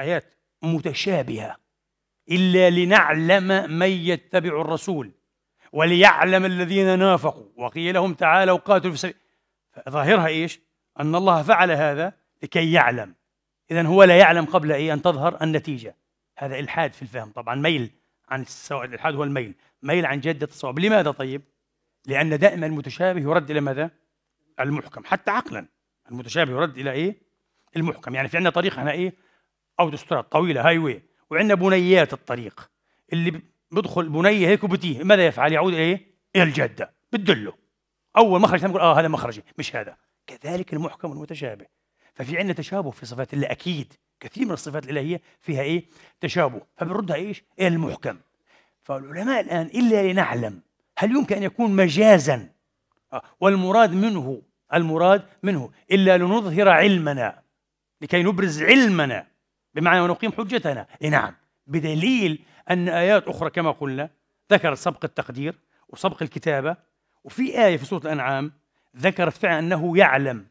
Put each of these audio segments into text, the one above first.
آيات متشابهة إلا لنعلم من يتبع الرسول وليعلم الذين نافقوا وقيل لهم تعالوا قاتلوا في سبيل ظاهرها إيش؟ أن الله فعل هذا لكي يعلم إذا هو لا يعلم قبل إيه أن تظهر النتيجة هذا إلحاد في الفهم طبعا ميل عن السواء الإلحاد هو الميل ميل عن جدة الصواب لماذا طيب؟ لأن دائما المتشابه يرد إلى ماذا؟ المحكم حتى عقلا المتشابه يرد إلى إيه؟ المحكم يعني في عندنا طريقة هنا إيه؟ اوتوستراد طويله هاي واي وعندنا بنيات الطريق اللي بدخل بنيه هيك وبتيه ماذا يفعل يعود ايه الى الجاده بتدله اول مخرج تقول اه هذا مخرجي مش هذا كذلك المحكم المتشابه ففي عندنا تشابه في صفات الله اكيد كثير من الصفات الالهيه فيها ايه تشابه فبنردها ايش الى المحكم فالعلماء الان الا لنعلم هل يمكن ان يكون مجازا آه، والمراد منه المراد منه الا لنظهر علمنا لكي نبرز علمنا بمعنى ونقيم حجتنا إيه نعم بدليل أن آيات أخرى كما قلنا ذكرت سبق التقدير وسبق الكتابة وفي آية في سورة الأنعام ذكرت فعلا أنه يعلم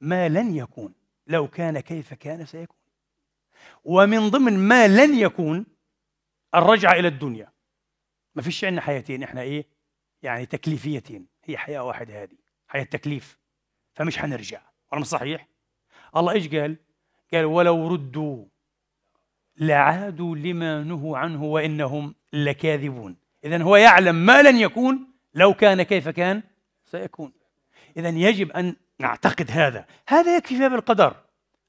ما لن يكون لو كان كيف كان سيكون ومن ضمن ما لن يكون الرجعة إلى الدنيا ما فيش عندنا حياتين إحنا إيه يعني تكليفيتين هي حياة واحدة هذه حياة تكليف فمش هنرجع ولا صحيح الله إيش قال قال ولو ردوا لعادوا لما نهوا عنه وانهم لكاذبون اذا هو يعلم ما لن يكون لو كان كيف كان سيكون اذا يجب ان نعتقد هذا هذا يكفي في باب القدر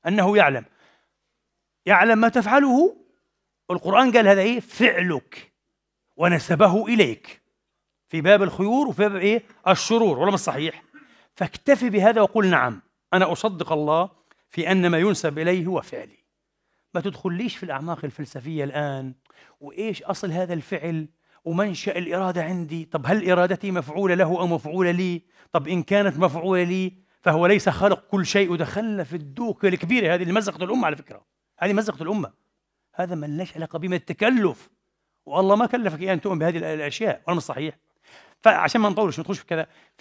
انه يعلم يعلم ما تفعله القران قال هذا ايه فعلك ونسبه اليك في باب الخيور وفي باب ايه الشرور ولا مش صحيح فاكتفي بهذا وقل نعم انا اصدق الله في ان ما ينسب اليه هو فعلي ما تدخليش في الأعماق الفلسفية الآن وإيش أصل هذا الفعل ومنشأ الإرادة عندي طب هل إرادتي مفعولة له أو مفعولة لي طب إن كانت مفعولة لي فهو ليس خلق كل شيء ودخلنا في الدوق الكبيرة هذه اللي مزقت الأمة على فكرة هذه مزقت الأمة هذا ما لناش علاقة به من التكلف والله ما كلفك إيه أن تؤمن بهذه الأشياء ولا صحيح فعشان ما نطولش ما ندخلش في كذا